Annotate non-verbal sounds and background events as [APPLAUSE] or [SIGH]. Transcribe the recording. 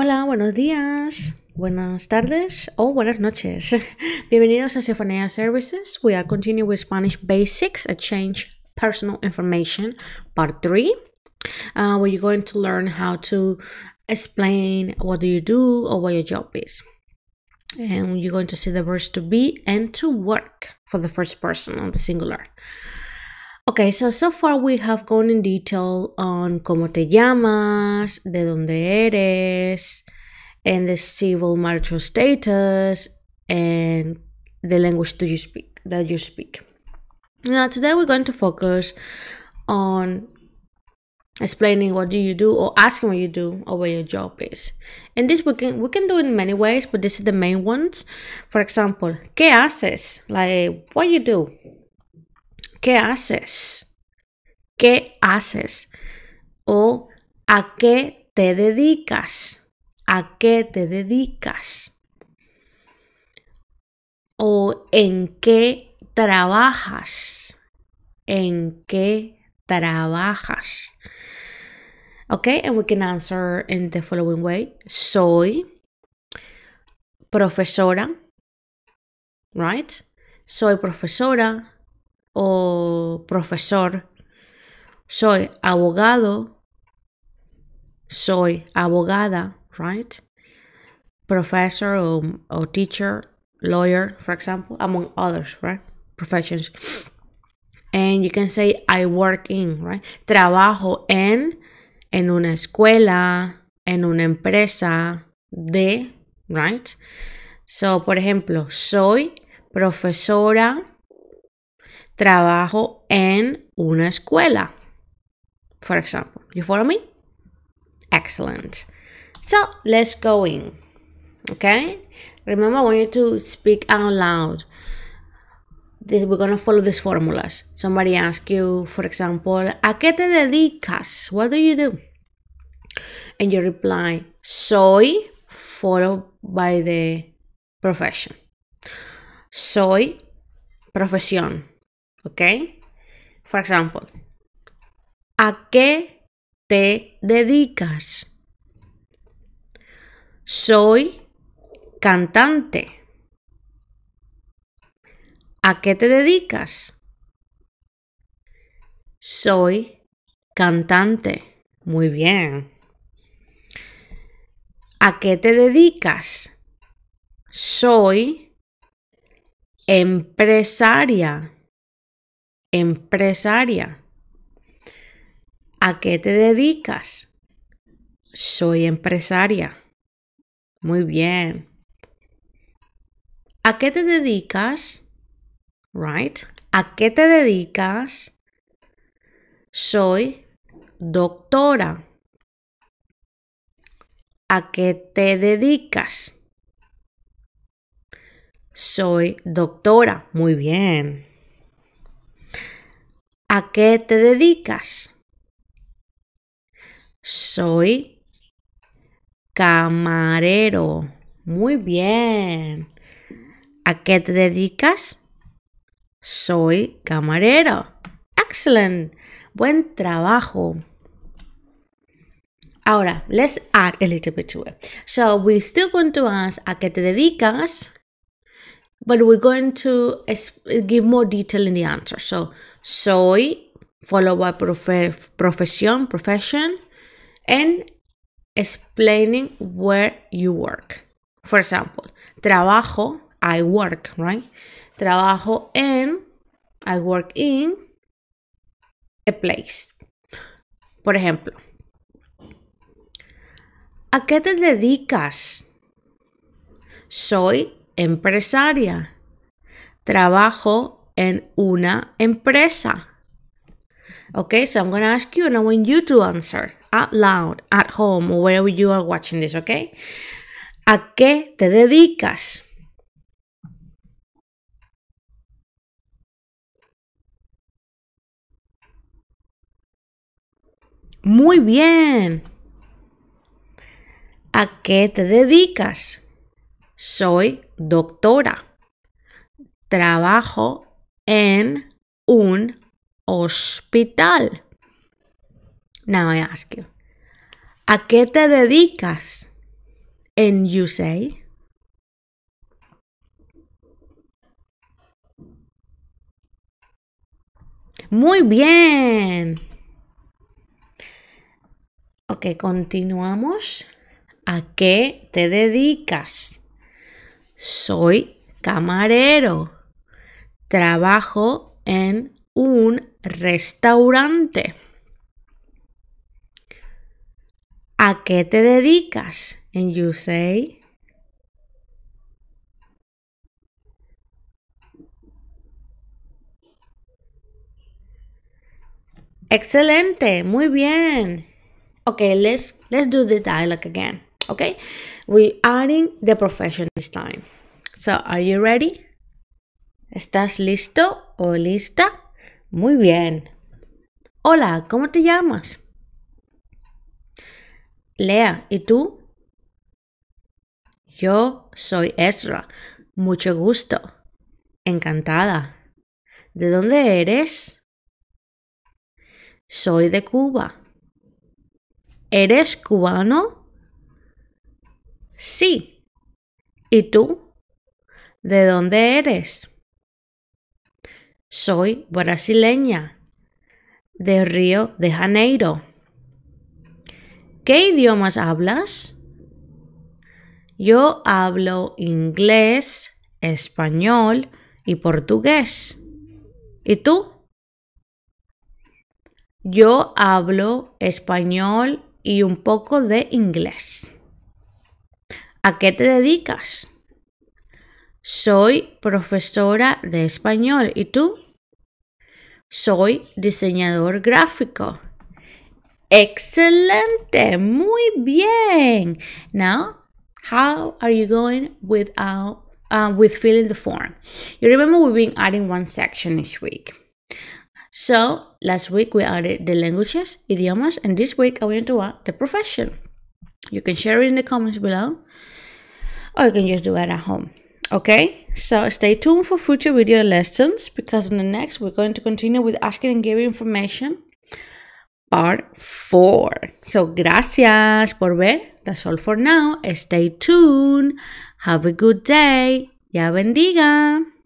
Hola, buenos días, buenas tardes o buenas noches. [LAUGHS] Bienvenidos a Sinfonía Services. We are continuing with Spanish Basics, Exchange Personal Information, Part 3, uh, where you're going to learn how to explain what do you do or what your job is. And you're going to see the verbs to be and to work for the first person on the singular. Okay, so so far we have gone in detail on cómo te llamas, de dónde eres, and the civil marital status, and the language that you speak. That you speak. Now today we're going to focus on explaining what do you do or asking what you do or where your job is. And this we can we can do in many ways, but this is the main ones. For example, ¿qué haces? Like what you do ¿Qué haces? ¿Qué haces? O ¿a qué te dedicas? ¿A qué te dedicas? O ¿en qué trabajas? ¿En qué trabajas? Ok, and we can answer in the following way. Soy profesora, right? Soy profesora, o profesor. Soy abogado. Soy abogada, right? Professor o, teacher, lawyer, for example, among others, right? Professions. And you can say I work in, right? Trabajo en, en una escuela, en una empresa de, right? So, por ejemplo, soy profesora trabajo en una escuela. For example, you follow me? Excellent. So let's go in. Okay? Remember, I want you to speak out loud. This, we're to follow these formulas. Somebody asks you, for example, ¿a qué te dedicas? What do you do? And you reply, soy, followed by the profession. Soy, profesión. ¿ok? For example, ¿a qué te dedicas? Soy cantante. ¿A qué te dedicas? Soy cantante. Muy bien. ¿A qué te dedicas? Soy empresaria empresaria. ¿A qué te dedicas? Soy empresaria. Muy bien. ¿A qué te dedicas? Right? ¿A qué te dedicas? Soy doctora. ¿A qué te dedicas? Soy doctora. Muy bien. ¿A qué te dedicas? Soy camarero. Muy bien. ¿A qué te dedicas? Soy camarero. Excellent. Buen trabajo. Ahora, let's add a little bit to it. So, we still want to ask a qué te dedicas but we're going to give more detail in the answer. So, soy, followed by profe profesión, profession, and explaining where you work. For example, trabajo, I work, right? Trabajo en, I work in a place. Por ejemplo, ¿a qué te dedicas? Soy empresaria. Trabajo en una empresa. Okay, so I'm going to ask you and I want you to answer out loud at home or wherever you are watching this, okay? ¿A qué te dedicas? Muy bien. ¿A qué te dedicas? Soy doctora. Trabajo en un hospital. Now I ask ¿a qué te dedicas? en you say, Muy bien. Ok, continuamos. ¿A qué te dedicas? Soy camarero. Trabajo en un restaurante. ¿A qué te dedicas? And you say. Excelente, muy bien. Okay, let's let's do the dialogue again okay we adding the profession time so are you ready estás listo o lista muy bien hola cómo te llamas Lea y tú yo soy Ezra mucho gusto encantada ¿De dónde eres? Soy de Cuba. ¿Eres cubano? Sí. ¿Y tú? ¿De dónde eres? Soy brasileña, de Río de Janeiro. ¿Qué idiomas hablas? Yo hablo inglés, español y portugués. ¿Y tú? Yo hablo español y un poco de inglés. ¿A qué te dedicas? Soy profesora de español. ¿Y tú? Soy diseñador gráfico. Excelente, muy bien. Now, how are you going without uh, with filling the form? You remember we've been adding one section each week. So last week we added the languages, idiomas, and this week I going to add the profession. You can share it in the comments below. or you can just do it at home. Okay, so stay tuned for future video lessons because in the next we're going to continue with asking and giving information part 4. So gracias por ver. That's all for now. Stay tuned. Have a good day. Ya bendiga.